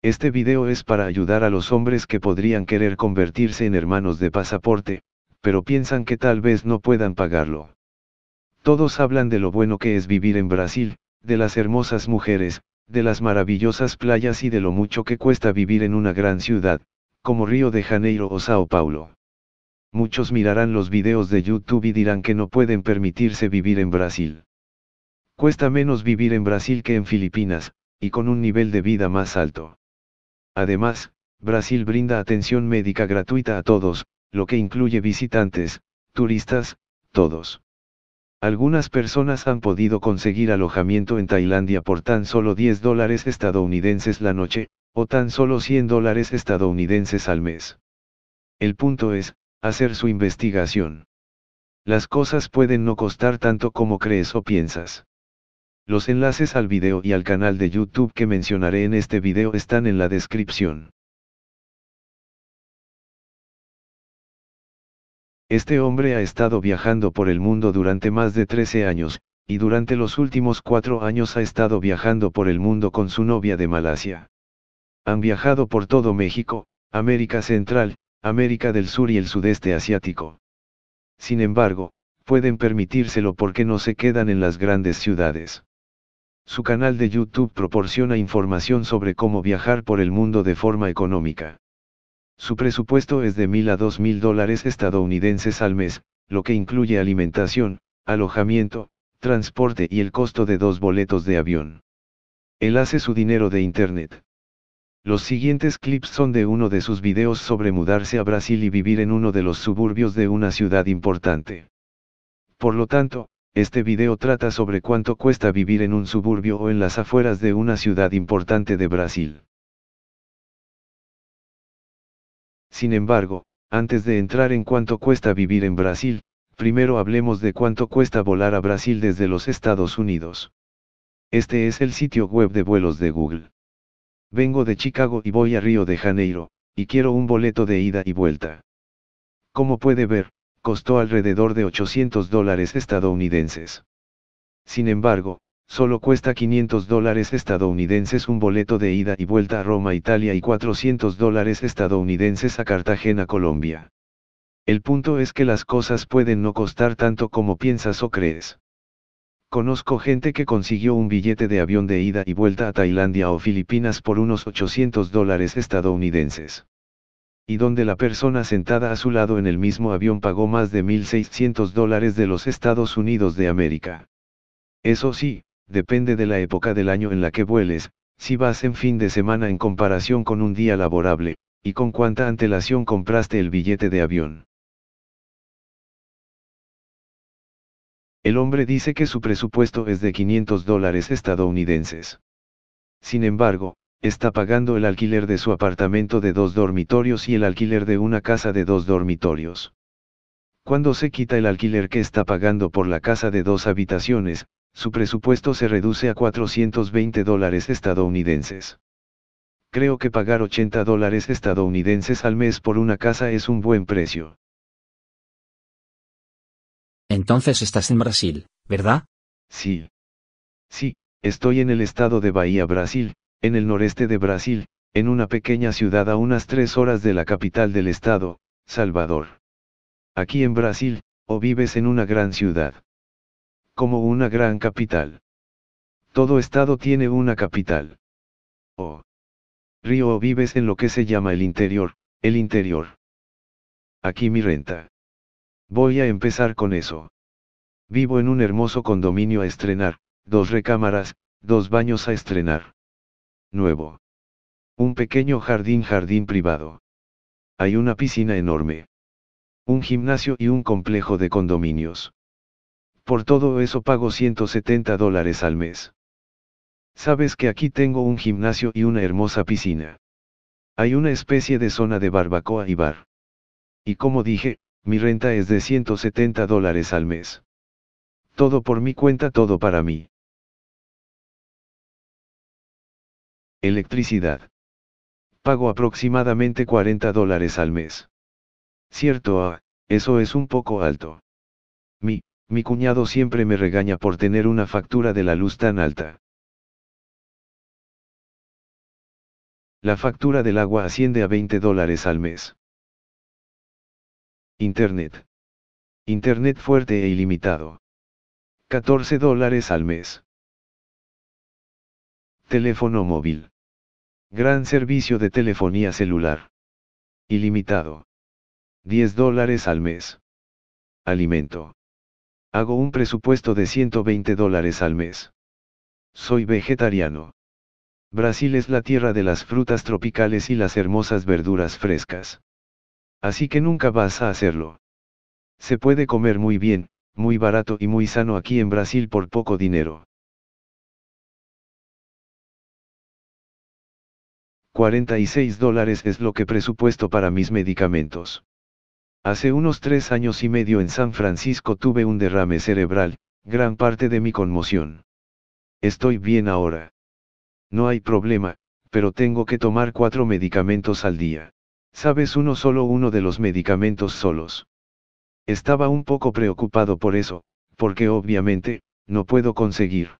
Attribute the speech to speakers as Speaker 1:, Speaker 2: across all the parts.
Speaker 1: Este video es para ayudar a los hombres que podrían querer convertirse en hermanos de pasaporte, pero piensan que tal vez no puedan pagarlo. Todos hablan de lo bueno que es vivir en Brasil, de las hermosas mujeres, de las maravillosas playas y de lo mucho que cuesta vivir en una gran ciudad, como Río de Janeiro o Sao Paulo. Muchos mirarán los videos de YouTube y dirán que no pueden permitirse vivir en Brasil. Cuesta menos vivir en Brasil que en Filipinas, y con un nivel de vida más alto. Además, Brasil brinda atención médica gratuita a todos, lo que incluye visitantes, turistas, todos. Algunas personas han podido conseguir alojamiento en Tailandia por tan solo 10 dólares estadounidenses la noche, o tan solo 100 dólares estadounidenses al mes. El punto es, hacer su investigación. Las cosas pueden no costar tanto como crees o piensas. Los enlaces al video y al canal de YouTube que mencionaré en este video están en la descripción. Este hombre ha estado viajando por el mundo durante más de 13 años, y durante los últimos cuatro años ha estado viajando por el mundo con su novia de Malasia. Han viajado por todo México, América Central, América del Sur y el sudeste asiático. Sin embargo, pueden permitírselo porque no se quedan en las grandes ciudades. Su canal de YouTube proporciona información sobre cómo viajar por el mundo de forma económica. Su presupuesto es de 1.000 a 2.000 dólares estadounidenses al mes, lo que incluye alimentación, alojamiento, transporte y el costo de dos boletos de avión. Él hace su dinero de Internet. Los siguientes clips son de uno de sus videos sobre mudarse a Brasil y vivir en uno de los suburbios de una ciudad importante. Por lo tanto, este video trata sobre cuánto cuesta vivir en un suburbio o en las afueras de una ciudad importante de Brasil. Sin embargo, antes de entrar en cuánto cuesta vivir en Brasil, primero hablemos de cuánto cuesta volar a Brasil desde los Estados Unidos. Este es el sitio web de vuelos de Google. Vengo de Chicago y voy a Río de Janeiro, y quiero un boleto de ida y vuelta. Como puede ver, costó alrededor de 800 dólares estadounidenses. Sin embargo, solo cuesta 500 dólares estadounidenses un boleto de ida y vuelta a Roma, Italia y 400 dólares estadounidenses a Cartagena, Colombia. El punto es que las cosas pueden no costar tanto como piensas o crees. Conozco gente que consiguió un billete de avión de ida y vuelta a Tailandia o Filipinas por unos 800 dólares estadounidenses y donde la persona sentada a su lado en el mismo avión pagó más de 1.600 dólares de los Estados Unidos de América. Eso sí, depende de la época del año en la que vueles, si vas en fin de semana en comparación con un día laborable, y con cuánta antelación compraste el billete de avión. El hombre dice que su presupuesto es de 500 dólares estadounidenses. Sin embargo, está pagando el alquiler de su apartamento de dos dormitorios y el alquiler de una casa de dos dormitorios. Cuando se quita el alquiler que está pagando por la casa de dos habitaciones, su presupuesto se reduce a 420 dólares estadounidenses. Creo que pagar 80 dólares estadounidenses al mes por una casa es un buen precio. Entonces estás en Brasil, ¿verdad? Sí. Sí, estoy en el estado de Bahía, Brasil, en el noreste de Brasil, en una pequeña ciudad a unas tres horas de la capital del estado, Salvador. Aquí en Brasil, o vives en una gran ciudad. Como una gran capital. Todo estado tiene una capital. O río o vives en lo que se llama el interior, el interior. Aquí mi renta. Voy a empezar con eso. Vivo en un hermoso condominio a estrenar, dos recámaras, dos baños a estrenar nuevo. Un pequeño jardín jardín privado. Hay una piscina enorme. Un gimnasio y un complejo de condominios. Por todo eso pago 170 dólares al mes. Sabes que aquí tengo un gimnasio y una hermosa piscina. Hay una especie de zona de barbacoa y bar. Y como dije, mi renta es de 170 dólares al mes. Todo por mi cuenta, todo para mí. Electricidad. Pago aproximadamente 40 dólares al mes. Cierto, ah, eso es un poco alto. Mi, mi cuñado siempre me regaña por tener una factura de la luz tan alta. La factura del agua asciende a 20 dólares al mes. Internet. Internet fuerte e ilimitado. 14 dólares al mes. Teléfono móvil. Gran servicio de telefonía celular. Ilimitado. 10 dólares al mes. Alimento. Hago un presupuesto de 120 dólares al mes. Soy vegetariano. Brasil es la tierra de las frutas tropicales y las hermosas verduras frescas. Así que nunca vas a hacerlo. Se puede comer muy bien, muy barato y muy sano aquí en Brasil por poco dinero. 46 dólares es lo que presupuesto para mis medicamentos. Hace unos tres años y medio en San Francisco tuve un derrame cerebral, gran parte de mi conmoción. Estoy bien ahora. No hay problema, pero tengo que tomar cuatro medicamentos al día. Sabes uno solo uno de los medicamentos solos. Estaba un poco preocupado por eso, porque obviamente, no puedo conseguir.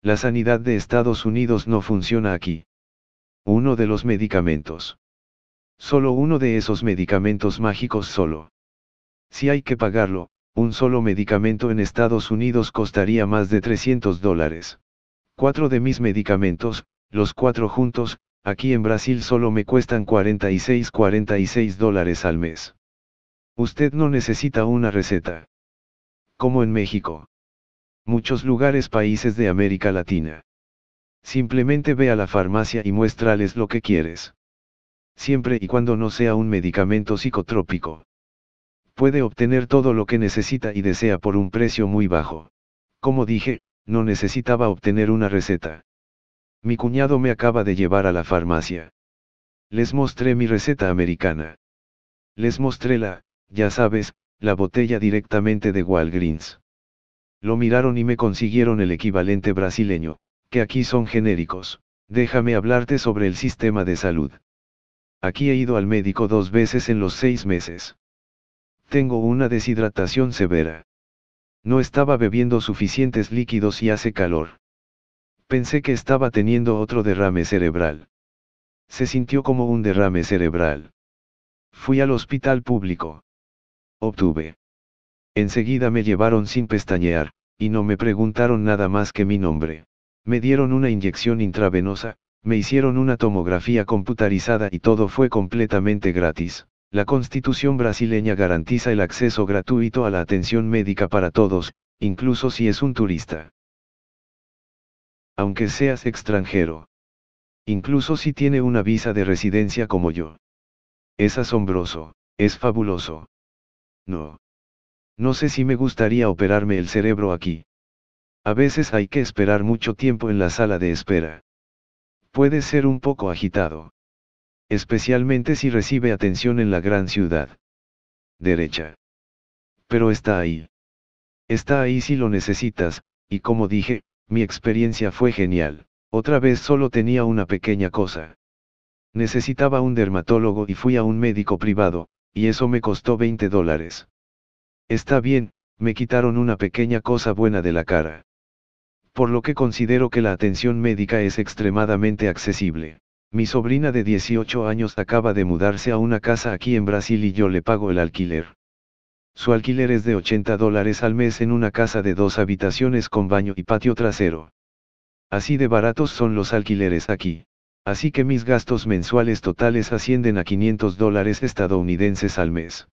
Speaker 1: La sanidad de Estados Unidos no funciona aquí. Uno de los medicamentos. Solo uno de esos medicamentos mágicos solo. Si hay que pagarlo, un solo medicamento en Estados Unidos costaría más de 300 dólares. Cuatro de mis medicamentos, los cuatro juntos, aquí en Brasil solo me cuestan 46 46 dólares al mes. Usted no necesita una receta. Como en México. Muchos lugares países de América Latina. Simplemente ve a la farmacia y muéstrales lo que quieres. Siempre y cuando no sea un medicamento psicotrópico. Puede obtener todo lo que necesita y desea por un precio muy bajo. Como dije, no necesitaba obtener una receta. Mi cuñado me acaba de llevar a la farmacia. Les mostré mi receta americana. Les mostré la, ya sabes, la botella directamente de Walgreens. Lo miraron y me consiguieron el equivalente brasileño que aquí son genéricos, déjame hablarte sobre el sistema de salud. Aquí he ido al médico dos veces en los seis meses. Tengo una deshidratación severa. No estaba bebiendo suficientes líquidos y hace calor. Pensé que estaba teniendo otro derrame cerebral. Se sintió como un derrame cerebral. Fui al hospital público. Obtuve. Enseguida me llevaron sin pestañear, y no me preguntaron nada más que mi nombre. Me dieron una inyección intravenosa, me hicieron una tomografía computarizada y todo fue completamente gratis. La constitución brasileña garantiza el acceso gratuito a la atención médica para todos, incluso si es un turista. Aunque seas extranjero. Incluso si tiene una visa de residencia como yo. Es asombroso, es fabuloso. No. No sé si me gustaría operarme el cerebro aquí. A veces hay que esperar mucho tiempo en la sala de espera. Puede ser un poco agitado. Especialmente si recibe atención en la gran ciudad. Derecha. Pero está ahí. Está ahí si lo necesitas, y como dije, mi experiencia fue genial. Otra vez solo tenía una pequeña cosa. Necesitaba un dermatólogo y fui a un médico privado, y eso me costó 20 dólares. Está bien, me quitaron una pequeña cosa buena de la cara por lo que considero que la atención médica es extremadamente accesible. Mi sobrina de 18 años acaba de mudarse a una casa aquí en Brasil y yo le pago el alquiler. Su alquiler es de 80 dólares al mes en una casa de dos habitaciones con baño y patio trasero. Así de baratos son los alquileres aquí. Así que mis gastos mensuales totales ascienden a 500 dólares estadounidenses al mes.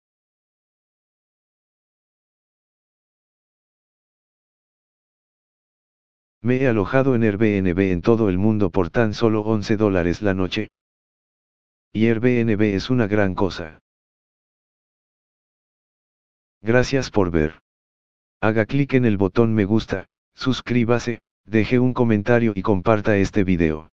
Speaker 1: Me he alojado en Airbnb en todo el mundo por tan solo 11 dólares la noche. Y Airbnb es una gran cosa. Gracias por ver. Haga clic en el botón me gusta, suscríbase, deje un comentario y comparta este video.